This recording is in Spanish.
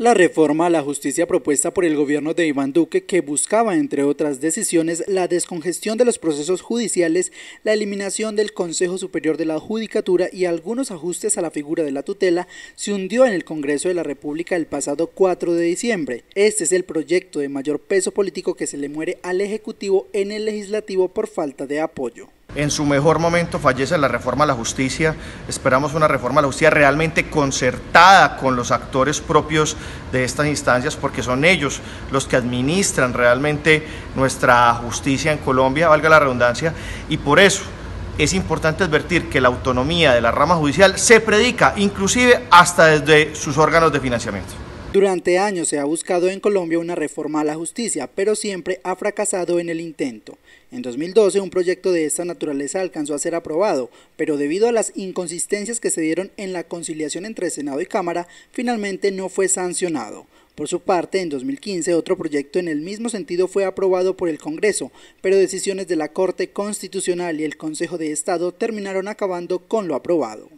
La reforma a la justicia propuesta por el gobierno de Iván Duque, que buscaba, entre otras decisiones, la descongestión de los procesos judiciales, la eliminación del Consejo Superior de la Judicatura y algunos ajustes a la figura de la tutela, se hundió en el Congreso de la República el pasado 4 de diciembre. Este es el proyecto de mayor peso político que se le muere al Ejecutivo en el Legislativo por falta de apoyo. En su mejor momento fallece la reforma a la justicia. Esperamos una reforma a la justicia realmente concertada con los actores propios de estas instancias, porque son ellos los que administran realmente nuestra justicia en Colombia, valga la redundancia. Y por eso es importante advertir que la autonomía de la rama judicial se predica, inclusive hasta desde sus órganos de financiamiento. Durante años se ha buscado en Colombia una reforma a la justicia, pero siempre ha fracasado en el intento. En 2012 un proyecto de esta naturaleza alcanzó a ser aprobado, pero debido a las inconsistencias que se dieron en la conciliación entre Senado y Cámara, finalmente no fue sancionado. Por su parte, en 2015 otro proyecto en el mismo sentido fue aprobado por el Congreso, pero decisiones de la Corte Constitucional y el Consejo de Estado terminaron acabando con lo aprobado.